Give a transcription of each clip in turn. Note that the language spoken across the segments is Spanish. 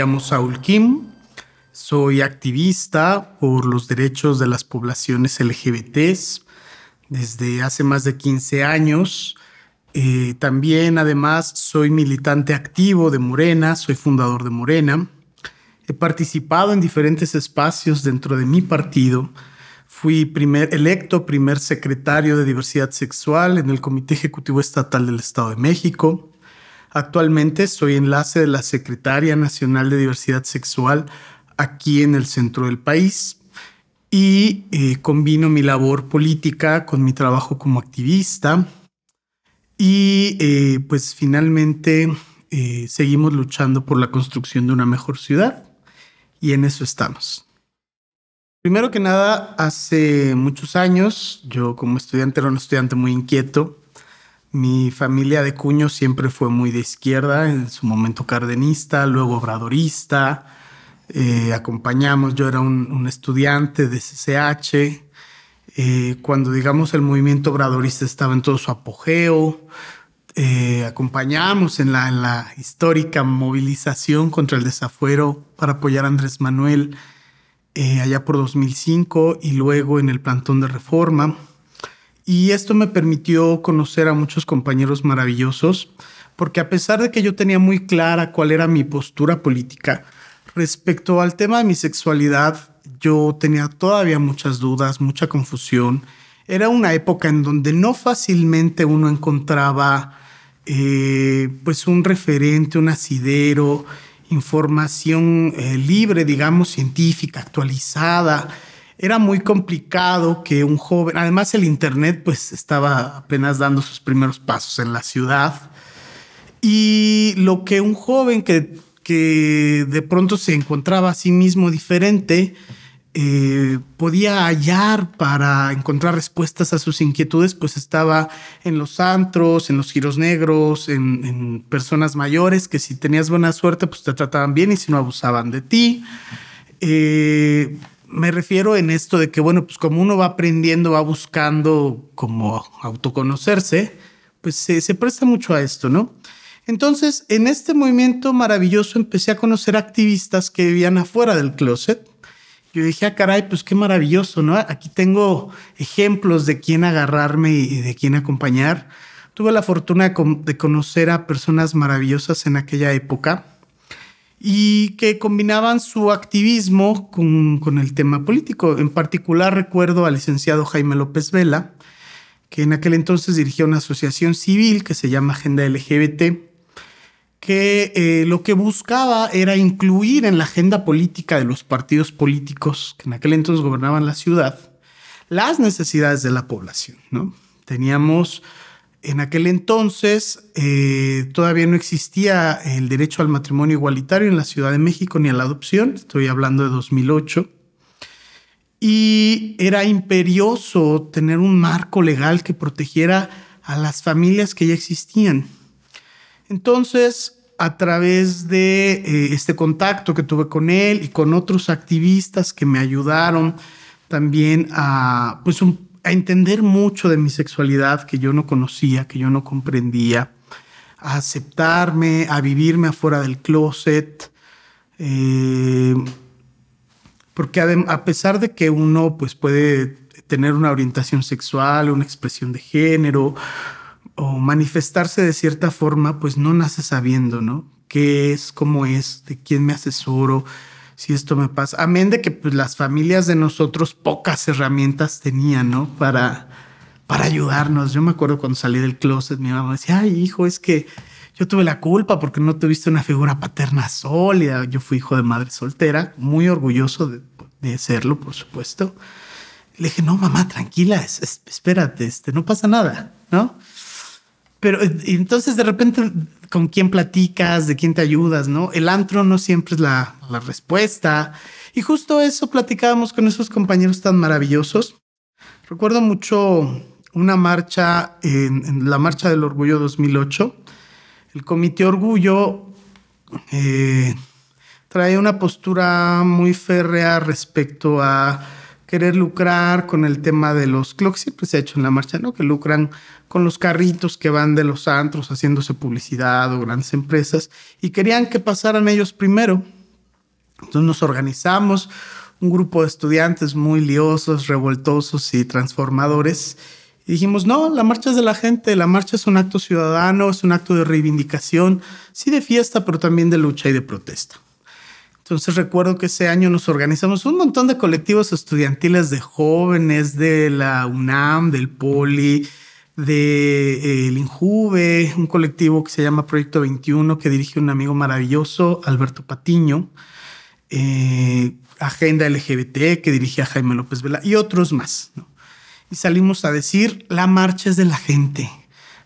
llamo Saul Kim, soy activista por los derechos de las poblaciones LGBTs desde hace más de 15 años. Eh, también, además, soy militante activo de Morena, soy fundador de Morena. He participado en diferentes espacios dentro de mi partido. Fui electo primer secretario de diversidad sexual en el Comité Ejecutivo Estatal del Estado de México. Actualmente soy enlace de la Secretaria Nacional de Diversidad Sexual aquí en el centro del país y eh, combino mi labor política con mi trabajo como activista y eh, pues finalmente eh, seguimos luchando por la construcción de una mejor ciudad y en eso estamos. Primero que nada, hace muchos años, yo como estudiante era un estudiante muy inquieto, mi familia de cuño siempre fue muy de izquierda, en su momento cardenista, luego obradorista. Eh, acompañamos, yo era un, estudiante de CCH. Eh, cuando, digamos, el movimiento obradorista estaba en todo su apogeo, eh, acompañamos en la histórica movilización contra el desafuero para apoyar a Andrés Manuel allá por 2005 y luego en el plantón de reforma. Y esto me permitió conocer a muchos compañeros maravillosos, porque a pesar de que yo tenía muy clara cuál era mi postura política, respecto al tema de mi sexualidad, yo tenía todavía muchas dudas, mucha confusión. Era una época en donde no fácilmente uno encontraba eh, pues un referente, un asidero, información eh, libre, digamos, científica, actualizada era muy complicado que un joven, además el Internet pues estaba apenas dando sus primeros pasos en la ciudad y lo que un joven que, de pronto se encontraba a sí mismo diferente eh, podía hallar para encontrar respuestas a sus inquietudes pues estaba en los antros, en los giros negros, en, personas mayores que si tenías buena suerte pues te trataban bien y si no abusaban de ti. Eh, me refiero en esto de que, bueno, pues como uno va aprendiendo, va buscando como autoconocerse, pues se, presta mucho a esto, ¿no? Entonces, en este movimiento maravilloso empecé a conocer activistas que vivían afuera del closet. Yo dije, ah, caray, pues qué maravilloso, ¿no? Aquí tengo ejemplos de quién agarrarme y de quién acompañar. Tuve la fortuna de conocer a personas maravillosas en aquella época y que combinaban su activismo con, el tema político. En particular recuerdo al licenciado Jaime López Vela, que en aquel entonces dirigía una asociación civil que se llama Agenda LGBT, que eh, lo que buscaba era incluir en la agenda política de los partidos políticos que en aquel entonces gobernaban la ciudad las necesidades de la población. ¿no? Teníamos en aquel entonces eh, todavía no existía el derecho al matrimonio igualitario en la Ciudad de México ni a la adopción, estoy hablando de 2008, y era imperioso tener un marco legal que protegiera a las familias que ya existían. Entonces, a través de eh, este contacto que tuve con él y con otros activistas que me ayudaron también a pues un a entender mucho de mi sexualidad que yo no conocía, que yo no comprendía, a aceptarme, a vivirme afuera del closet. Eh, porque a pesar de que uno pues, puede tener una orientación sexual, una expresión de género o manifestarse de cierta forma, pues no nace sabiendo, ¿no? ¿Qué es? ¿Cómo es? ¿De quién me asesoro? si esto me pasa. Amén de que pues, las familias de nosotros pocas herramientas tenían, ¿no? Para, para ayudarnos. Yo me acuerdo cuando salí del closet, mi mamá decía, ay, hijo, es que yo tuve la culpa porque no tuviste una figura paterna sólida. Yo fui hijo de madre soltera, muy orgulloso de, serlo, por supuesto. Le dije, no, mamá, tranquila, espérate, este, no pasa nada, ¿no? Pero eh, entonces de repente con quién platicas, de quién te ayudas, ¿no? El antro no siempre es la, respuesta. Y justo eso platicábamos con esos compañeros tan maravillosos. Recuerdo mucho una marcha, en, la Marcha del Orgullo 2008. El Comité Orgullo eh, trae una postura muy férrea respecto a querer lucrar con el tema de los, clocks, pues siempre se ha hecho en la marcha, ¿no? Que lucran con los carritos que van de los antros haciéndose publicidad o grandes empresas y querían que pasaran ellos primero. Entonces nos organizamos, un grupo de estudiantes muy liosos, revoltosos y transformadores. Y dijimos, no, la marcha es de la gente, la marcha es un acto ciudadano, es un acto de reivindicación, sí de fiesta, pero también de lucha y de protesta. Entonces recuerdo que ese año nos organizamos un montón de colectivos estudiantiles de jóvenes de la UNAM, del Poli, del de, eh, INJUVE, un colectivo que se llama Proyecto 21 que dirige un amigo maravilloso, Alberto Patiño, eh, Agenda LGBT que dirige a Jaime López Vela y otros más. Y salimos a decir, la marcha es de la gente,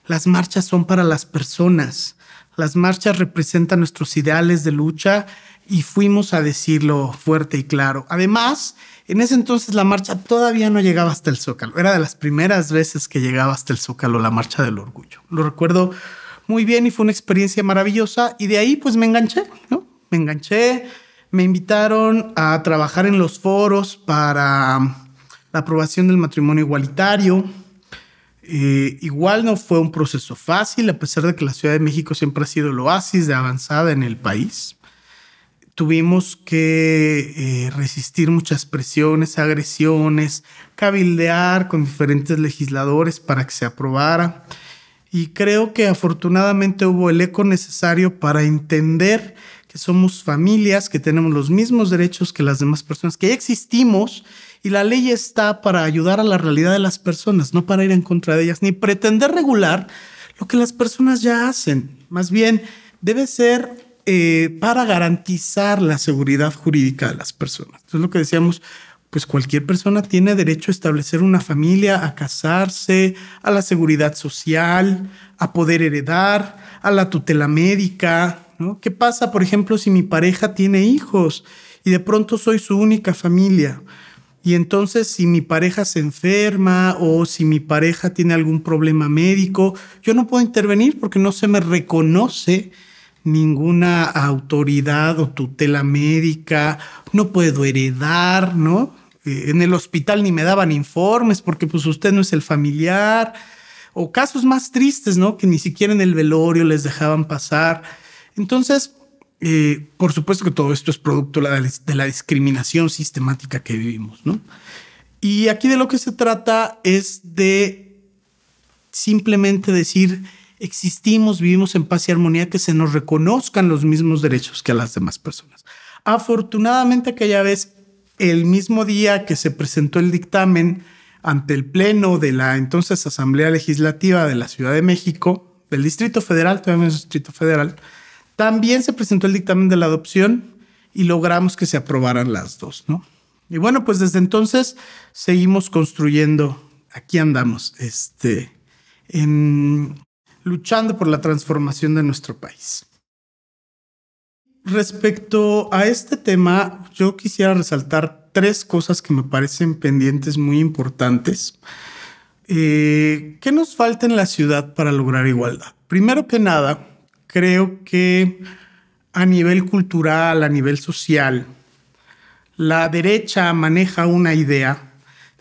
las marchas son para las personas, las marchas representan nuestros ideales de lucha y fuimos a decirlo fuerte y claro. Además, en ese entonces la marcha todavía no llegaba hasta el Zócalo. Era de las primeras veces que llegaba hasta el Zócalo la marcha del orgullo. Lo recuerdo muy bien y fue una experiencia maravillosa. Y de ahí pues me enganché, ¿no? Me enganché, me invitaron a trabajar en los foros para la aprobación del matrimonio igualitario. Eh, igual no fue un proceso fácil, a pesar de que la Ciudad de México siempre ha sido el oasis de avanzada en el país tuvimos que eh, resistir muchas presiones, agresiones, cabildear con diferentes legisladores para que se aprobara. Y creo que afortunadamente hubo el eco necesario para entender que somos familias, que tenemos los mismos derechos que las demás personas, que ya existimos y la ley está para ayudar a la realidad de las personas, no para ir en contra de ellas, ni pretender regular lo que las personas ya hacen. Más bien, debe ser eh, para garantizar la seguridad jurídica de las personas. Entonces, lo que decíamos, pues cualquier persona tiene derecho a establecer una familia, a casarse, a la seguridad social, a poder heredar, a la tutela médica. ¿Qué pasa, por ejemplo, si mi pareja tiene hijos y de pronto soy su única familia? Y entonces si mi pareja se enferma o si mi pareja tiene algún problema médico, yo no puedo intervenir porque no se me reconoce ninguna autoridad o tutela médica, no puedo heredar, ¿no? Eh, en el hospital ni me daban informes porque pues usted no es el familiar, o casos más tristes, ¿no? Que ni siquiera en el velorio les dejaban pasar. Entonces, eh, por supuesto que todo esto es producto de la discriminación sistemática que vivimos, ¿no? Y aquí de lo que se trata es de simplemente decir, existimos, vivimos en paz y armonía, que se nos reconozcan los mismos derechos que a las demás personas. Afortunadamente aquella vez, el mismo día que se presentó el dictamen ante el Pleno de la entonces Asamblea Legislativa de la Ciudad de México, del Distrito Federal, todavía es Distrito Federal, también se presentó el dictamen de la adopción y logramos que se aprobaran las dos, ¿no? Y bueno, pues desde entonces seguimos construyendo, aquí andamos, este, en, luchando por la transformación de nuestro país. Respecto a este tema, yo quisiera resaltar tres cosas que me parecen pendientes muy importantes. Eh, ¿Qué nos falta en la ciudad para lograr igualdad? Primero que nada, creo que a nivel cultural, a nivel social, la derecha maneja una idea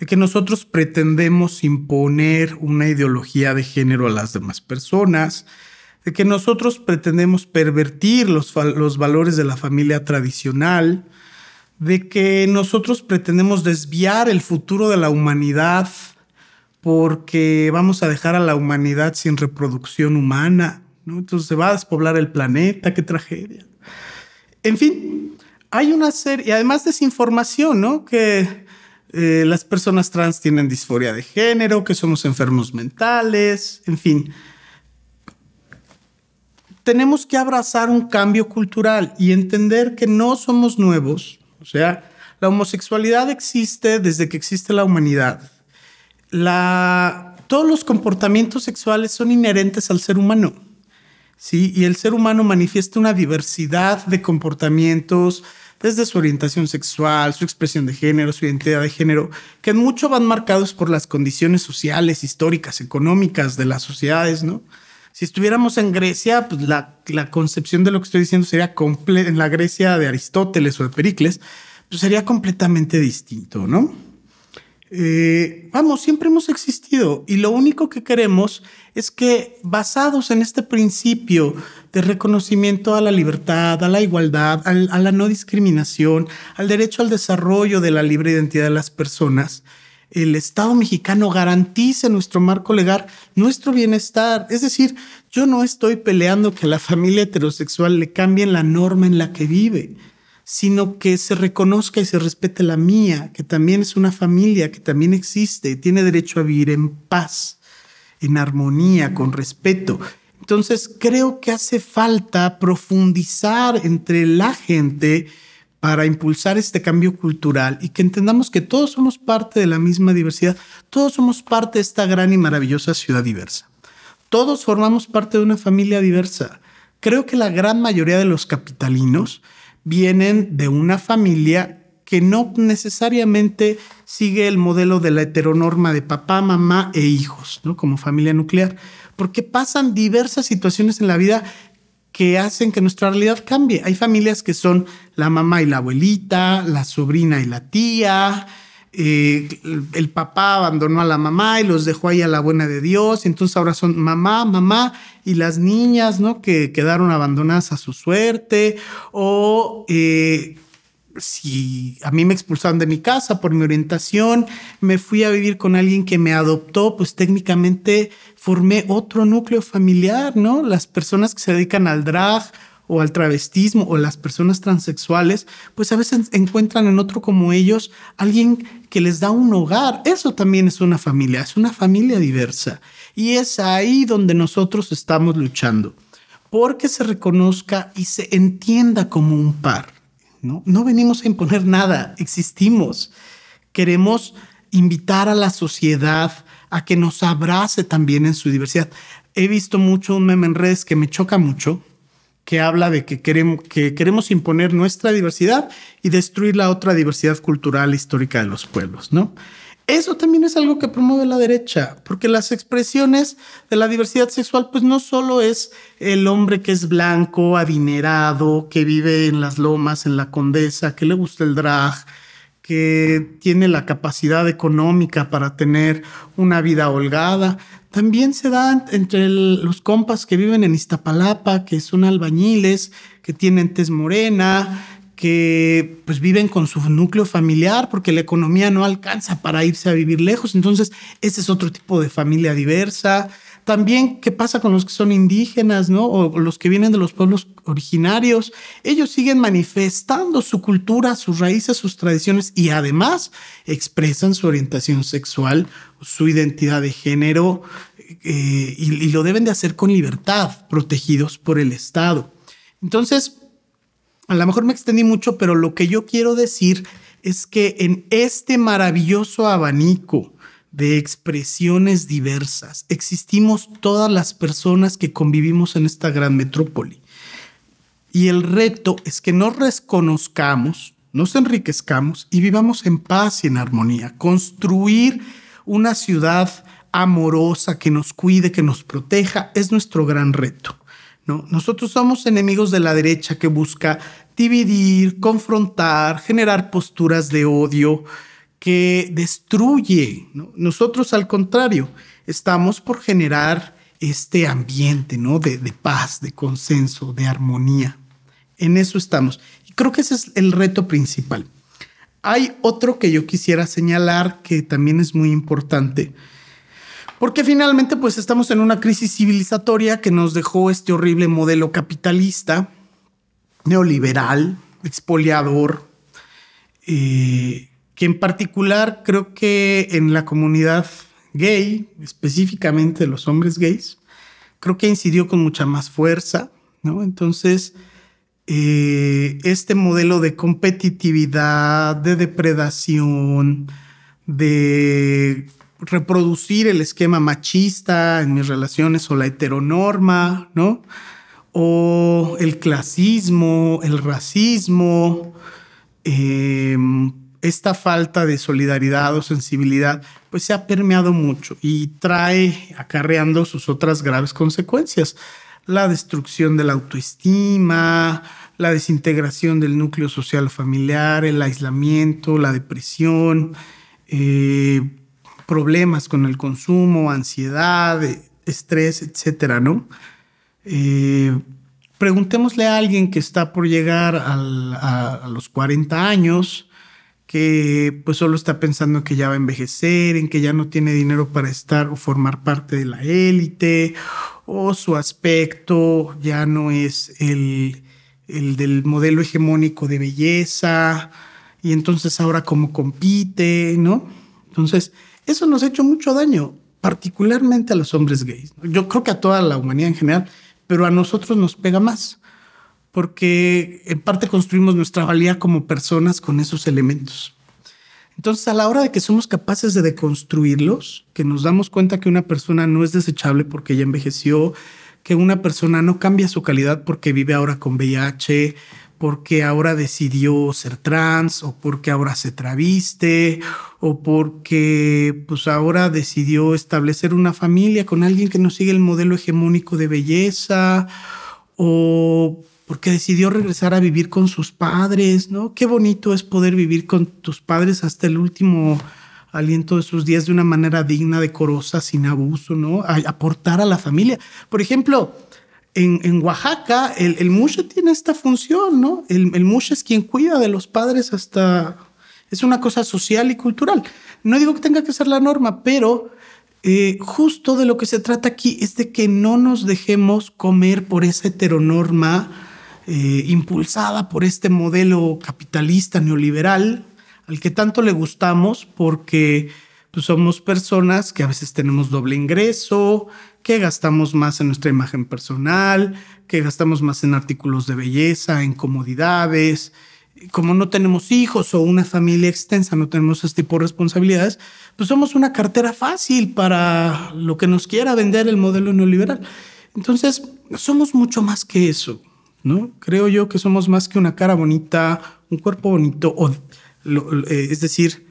de que nosotros pretendemos imponer una ideología de género a las demás personas, de que nosotros pretendemos pervertir los, los valores de la familia tradicional, de que nosotros pretendemos desviar el futuro de la humanidad porque vamos a dejar a la humanidad sin reproducción humana, ¿no? Entonces se va a despoblar el planeta, qué tragedia. En fin, hay una serie, y además desinformación, ¿no? Que eh, las personas trans tienen disforia de género, que somos enfermos mentales, en fin. Tenemos que abrazar un cambio cultural y entender que no somos nuevos. O sea, la homosexualidad existe desde que existe la humanidad. todos los comportamientos sexuales son inherentes al ser humano. ¿sí? Y el ser humano manifiesta una diversidad de comportamientos, desde su orientación sexual, su expresión de género, su identidad de género, que en mucho van marcados por las condiciones sociales, históricas, económicas de las sociedades, ¿no? Si estuviéramos en Grecia, pues la, concepción de lo que estoy diciendo sería en la Grecia de Aristóteles o de Pericles, pues, sería completamente distinto, ¿no? Eh, vamos, siempre hemos existido y lo único que queremos es que basados en este principio de reconocimiento a la libertad, a la igualdad, a la no discriminación, al derecho al desarrollo de la libre identidad de las personas, el Estado mexicano garantice nuestro marco legal, nuestro bienestar. Es decir, yo no estoy peleando que la familia heterosexual le cambien la norma en la que vive, sino que se reconozca y se respete la mía, que también es una familia, que también existe, tiene derecho a vivir en paz, en armonía, con respeto. Entonces, creo que hace falta profundizar entre la gente para impulsar este cambio cultural y que entendamos que todos somos parte de la misma diversidad, todos somos parte de esta gran y maravillosa ciudad diversa. Todos formamos parte de una familia diversa. Creo que la gran mayoría de los capitalinos vienen de una familia que no necesariamente sigue el modelo de la heteronorma de papá, mamá e hijos, ¿no? Como familia nuclear, porque pasan diversas situaciones en la vida que hacen que nuestra realidad cambie. Hay familias que son la mamá y la abuelita, la sobrina y la tía, eh, el papá abandonó a la mamá y los dejó ahí a la buena de Dios, entonces ahora son mamá, mamá y las niñas, ¿no? Que quedaron abandonadas a su suerte o... Eh, si a mí me expulsaron de mi casa por mi orientación, me fui a vivir con alguien que me adoptó, pues técnicamente formé otro núcleo familiar, ¿no? Las personas que se dedican al drag o al travestismo o las personas transexuales, pues a veces encuentran en otro como ellos alguien que les da un hogar. Eso también es una familia, es una familia diversa. Y es ahí donde nosotros estamos luchando, porque se reconozca y se entienda como un par. ¿no? venimos a imponer nada, existimos. Queremos invitar a la sociedad a que nos abrace también en su diversidad. He visto mucho un meme en redes que me choca mucho, que habla de que queremos, que queremos imponer nuestra diversidad y destruir la otra diversidad cultural histórica de los pueblos, ¿no? Eso también es algo que promueve la derecha, porque las expresiones de la diversidad sexual, pues no solo es el hombre que es blanco, adinerado, que vive en las lomas, en la condesa, que le gusta el drag, que tiene la capacidad económica para tener una vida holgada. También se da entre los compas que viven en Iztapalapa, que son albañiles, que tienen tez morena que pues viven con su núcleo familiar porque la economía no alcanza para irse a vivir lejos. Entonces, ese es otro tipo de familia diversa. También, ¿qué pasa con los que son indígenas, no? O los que vienen de los pueblos originarios. Ellos siguen manifestando su cultura, sus raíces, sus tradiciones y además expresan su orientación sexual, su identidad de género eh, y, y lo deben de hacer con libertad, protegidos por el Estado. Entonces, a lo mejor me extendí mucho, pero lo que yo quiero decir es que en este maravilloso abanico de expresiones diversas existimos todas las personas que convivimos en esta gran metrópoli. Y el reto es que nos reconozcamos, nos enriquezcamos y vivamos en paz y en armonía. Construir una ciudad amorosa que nos cuide, que nos proteja, es nuestro gran reto. Nosotros somos enemigos de la derecha que busca dividir, confrontar, generar posturas de odio que destruye. Nosotros, al contrario, estamos por generar este ambiente de, de paz, de consenso, de armonía. En eso estamos. Y creo que ese es el reto principal. Hay otro que yo quisiera señalar que también es muy importante porque finalmente pues estamos en una crisis civilizatoria que nos dejó este horrible modelo capitalista, neoliberal, expoliador, eh, que en particular creo que en la comunidad gay, específicamente los hombres gays, creo que incidió con mucha más fuerza, ¿no? Entonces, eh, este modelo de competitividad, de depredación, de reproducir el esquema machista en mis relaciones o la heteronorma, ¿no? O el clasismo, el racismo, eh, esta falta de solidaridad o sensibilidad, pues se ha permeado mucho y trae acarreando sus otras graves consecuencias. La destrucción de la autoestima, la desintegración del núcleo social familiar, el aislamiento, la depresión, eh, problemas con el consumo, ansiedad, e-, estrés, etcétera, ¿no? Eh, preguntémosle a alguien que está por llegar a, los 40 años, que pues solo está pensando que ya va a envejecer, en que ya no tiene dinero para estar o formar parte de la élite, o su aspecto ya no es el, el del modelo hegemónico de belleza, y entonces ahora cómo compite, ¿no? Entonces, eso nos ha hecho mucho daño, particularmente a los hombres gays. Yo creo que a toda la humanidad en general, pero a nosotros nos pega más, porque en parte construimos nuestra valía como personas con esos elementos. Entonces, a la hora de que somos capaces de deconstruirlos, que nos damos cuenta que una persona no es desechable porque ya envejeció, que una persona no cambia su calidad porque vive ahora con VIH, porque ahora decidió ser trans o porque ahora se traviste o porque pues ahora decidió establecer una familia con alguien que no sigue el modelo hegemónico de belleza o porque decidió regresar a vivir con sus padres, ¿no? Qué bonito es poder vivir con tus padres hasta el último aliento de sus días de una manera digna, decorosa, sin abuso, ¿no? aportar a la familia. Por ejemplo, en, Oaxaca el, el mushe tiene esta función, ¿no? El, el mushe es quien cuida de los padres hasta... Es una cosa social y cultural. No digo que tenga que ser la norma, pero eh, justo de lo que se trata aquí es de que no nos dejemos comer por esa heteronorma eh, impulsada por este modelo capitalista neoliberal al que tanto le gustamos porque pues somos personas que a veces tenemos doble ingreso, que gastamos más en nuestra imagen personal, que gastamos más en artículos de belleza, en comodidades. Como no tenemos hijos o una familia extensa, no tenemos este tipo de responsabilidades, pues somos una cartera fácil para lo que nos quiera vender el modelo neoliberal. Entonces, somos mucho más que eso, ¿no? Creo yo que somos más que una cara bonita, un cuerpo bonito, o, eh, es decir,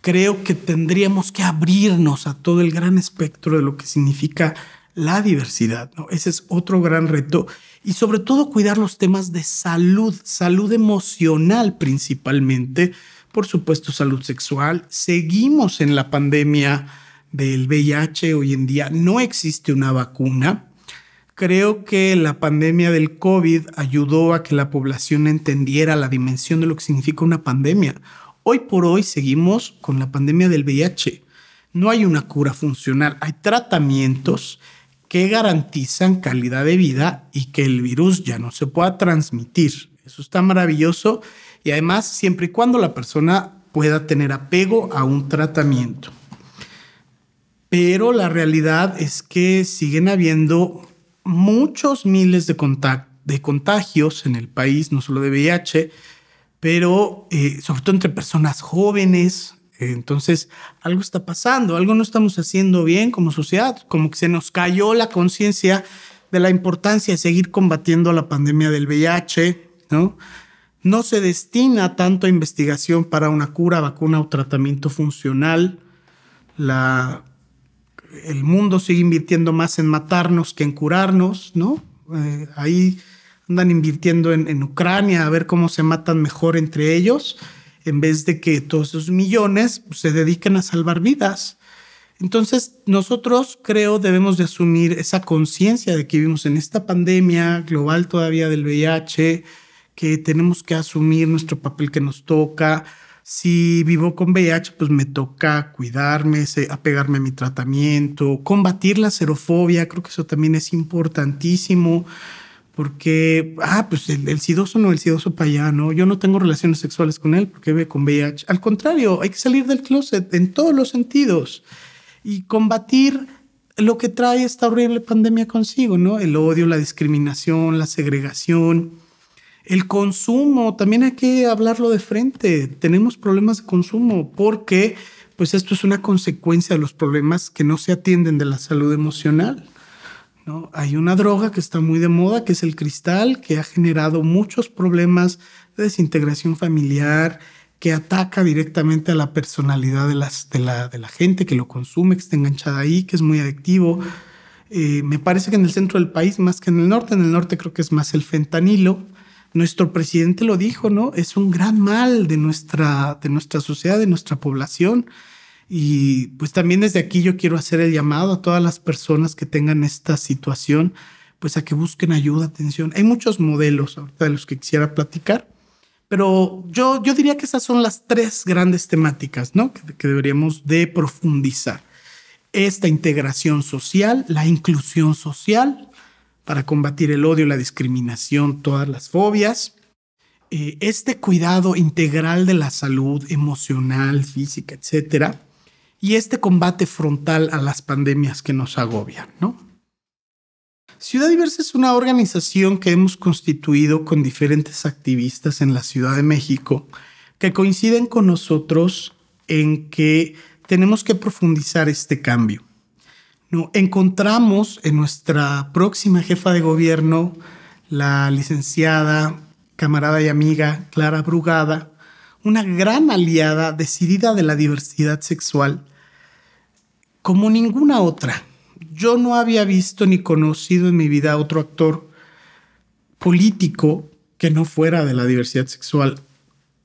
creo que tendríamos que abrirnos a todo el gran espectro de lo que significa la diversidad. ¿no? Ese es otro gran reto. Y sobre todo cuidar los temas de salud, salud emocional principalmente, por supuesto salud sexual. Seguimos en la pandemia del VIH hoy en día. No existe una vacuna. Creo que la pandemia del COVID ayudó a que la población entendiera la dimensión de lo que significa una pandemia. Hoy por hoy seguimos con la pandemia del VIH. No hay una cura funcional, hay tratamientos que garantizan calidad de vida y que el virus ya no se pueda transmitir. Eso está maravilloso y además siempre y cuando la persona pueda tener apego a un tratamiento. Pero la realidad es que siguen habiendo muchos miles de, contagios en el país, no solo de VIH, pero eh, sobre todo entre personas jóvenes. Eh, entonces, algo está pasando, algo no estamos haciendo bien como sociedad, como que se nos cayó la conciencia de la importancia de seguir combatiendo la pandemia del VIH, ¿no? No se destina tanto a investigación para una cura, vacuna o tratamiento funcional. La, el mundo sigue invirtiendo más en matarnos que en curarnos, ¿no? Eh, ahí andan invirtiendo en, en, Ucrania, a ver cómo se matan mejor entre ellos, en vez de que todos esos millones pues, se dediquen a salvar vidas. Entonces, nosotros creo debemos de asumir esa conciencia de que vivimos en esta pandemia global todavía del VIH, que tenemos que asumir nuestro papel que nos toca. Si vivo con VIH, pues me toca cuidarme, apegarme a mi tratamiento, combatir la xerofobia, creo que eso también es importantísimo porque, ah, pues el, sidoso no, el sidoso para allá, no, yo no tengo relaciones sexuales con él porque ve con VIH. Al contrario, hay que salir del closet en todos los sentidos y combatir lo que trae esta horrible pandemia consigo, ¿no? El odio, la discriminación, la segregación, el consumo, también hay que hablarlo de frente. Tenemos problemas de consumo porque pues esto es una consecuencia de los problemas que no se atienden de la salud emocional. Hay una droga que está muy de moda, que es el cristal, que ha generado muchos problemas de desintegración familiar, que ataca directamente a la personalidad de, la, gente que lo consume, que está enganchada ahí, que es muy adictivo. Eh, me parece que en el centro del país, más que en el norte, en el norte creo que es más el fentanilo. Nuestro presidente lo dijo, ¿no? Es un gran mal de nuestra, de nuestra sociedad, de nuestra población. Y pues también desde aquí yo quiero hacer el llamado a todas las personas que tengan esta situación, pues a que busquen ayuda, atención. Hay muchos modelos ahorita de los que quisiera platicar, pero yo, yo diría que esas son las tres grandes temáticas, ¿no? Que, deberíamos de profundizar. Esta integración social, la inclusión social para combatir el odio, la discriminación, todas las fobias, eh, este cuidado integral de la salud emocional, física, etcétera, y este combate frontal a las pandemias que nos agobian, ¿no? Ciudad Diversa es una organización que hemos constituido con diferentes activistas en la Ciudad de México que coinciden con nosotros en que tenemos que profundizar este cambio. ¿no? Encontramos en nuestra próxima jefa de gobierno, la licenciada, camarada y amiga Clara Brugada, una gran aliada decidida de la diversidad sexual como ninguna otra. Yo no había visto ni conocido en mi vida otro actor político que no fuera de la diversidad sexual,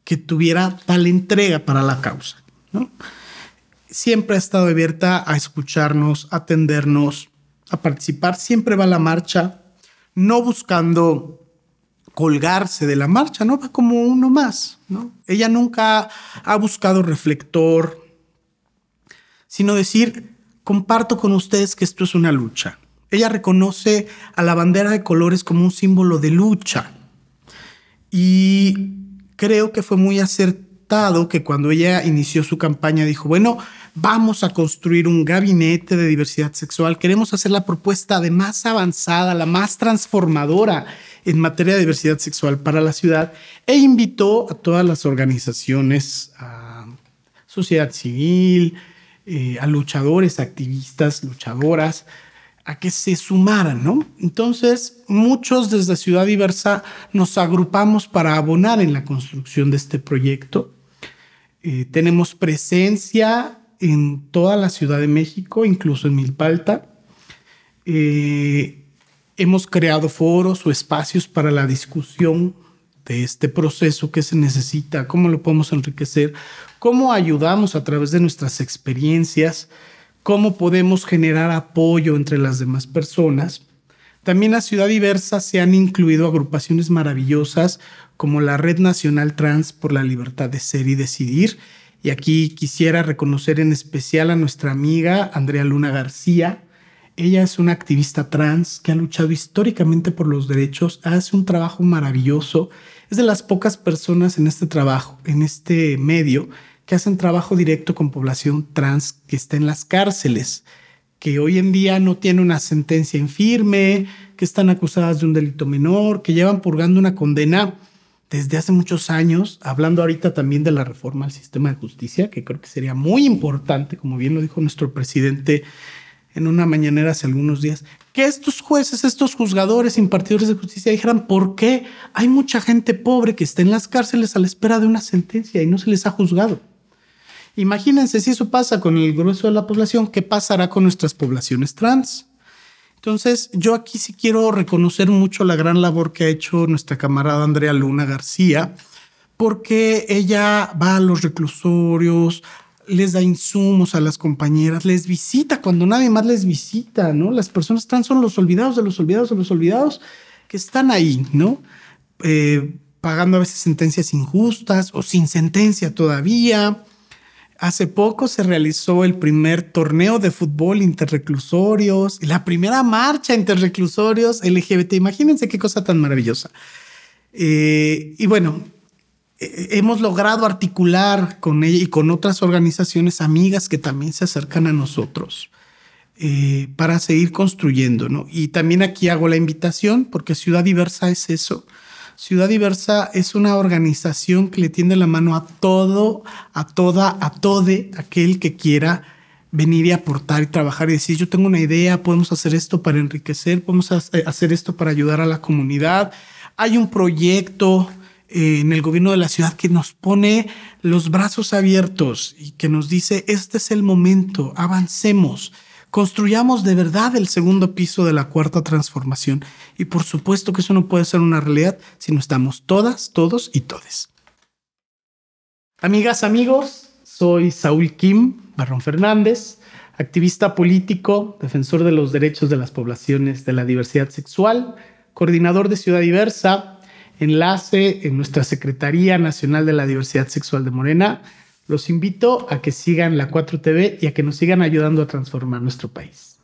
que tuviera tal entrega para la causa. ¿no? Siempre ha estado abierta a escucharnos, a atendernos, a participar. Siempre va a la marcha, no buscando colgarse de la marcha, ¿no? Va como uno más, ¿no? Ella nunca ha buscado reflector, sino decir, comparto con ustedes que esto es una lucha. Ella reconoce a la bandera de colores como un símbolo de lucha. Y creo que fue muy acertado que cuando ella inició su campaña dijo, bueno, vamos a construir un gabinete de diversidad sexual, queremos hacer la propuesta de más avanzada, la más transformadora en materia de diversidad sexual para la ciudad e invitó a todas las organizaciones, a sociedad civil, eh, a luchadores, activistas, luchadoras, a que se sumaran, ¿no? Entonces, muchos desde Ciudad Diversa nos agrupamos para abonar en la construcción de este proyecto. Eh, tenemos presencia en toda la Ciudad de México, incluso en Milpalta. Eh, hemos creado foros o espacios para la discusión de este proceso que se necesita, cómo lo podemos enriquecer, cómo ayudamos a través de nuestras experiencias, cómo podemos generar apoyo entre las demás personas. También a Ciudad Diversa se han incluido agrupaciones maravillosas como la Red Nacional Trans por la Libertad de Ser y Decidir. Y aquí quisiera reconocer en especial a nuestra amiga Andrea Luna García. Ella es una activista trans que ha luchado históricamente por los derechos, hace un trabajo maravilloso. Es de las pocas personas en este trabajo, en este medio, que hacen trabajo directo con población trans que está en las cárceles, que hoy en día no tiene una sentencia en firme, que están acusadas de un delito menor, que llevan purgando una condena desde hace muchos años, hablando ahorita también de la reforma al sistema de justicia, que creo que sería muy importante, como bien lo dijo nuestro presidente en una mañanera hace algunos días, que estos jueces, estos juzgadores, impartidores de justicia dijeran por qué hay mucha gente pobre que está en las cárceles a la espera de una sentencia y no se les ha juzgado. Imagínense si eso pasa con el grueso de la población, ¿qué pasará con nuestras poblaciones trans? Entonces, yo aquí sí quiero reconocer mucho la gran labor que ha hecho nuestra camarada Andrea Luna García, porque ella va a los reclusorios, les da insumos a las compañeras, les visita cuando nadie más les visita, ¿no? Las personas trans son los olvidados de los olvidados de los olvidados que están ahí, ¿no? Eh, pagando a veces sentencias injustas o sin sentencia todavía, Hace poco se realizó el primer torneo de fútbol interreclusorios, la primera marcha interreclusorios LGBT. Imagínense qué cosa tan maravillosa. Eh, y bueno, eh, hemos logrado articular con ella y con otras organizaciones amigas que también se acercan a nosotros eh, para seguir construyendo. ¿no? Y también aquí hago la invitación, porque Ciudad Diversa es eso Ciudad Diversa es una organización que le tiende la mano a todo, a toda, a todo aquel que quiera venir y aportar y trabajar y decir, yo tengo una idea, podemos hacer esto para enriquecer, podemos eh, hacer esto para ayudar a la comunidad. Hay un proyecto eh, en el gobierno de la ciudad que nos pone los brazos abiertos y que nos dice, este es el momento, avancemos construyamos de verdad el segundo piso de la cuarta transformación. Y por supuesto que eso no puede ser una realidad si no estamos todas, todos y todes. Amigas, amigos, soy Saúl Kim Barrón Fernández, activista político, defensor de los derechos de las poblaciones de la diversidad sexual, coordinador de Ciudad Diversa, enlace en nuestra Secretaría Nacional de la Diversidad Sexual de Morena, los invito a que sigan la 4TV y a que nos sigan ayudando a transformar nuestro país.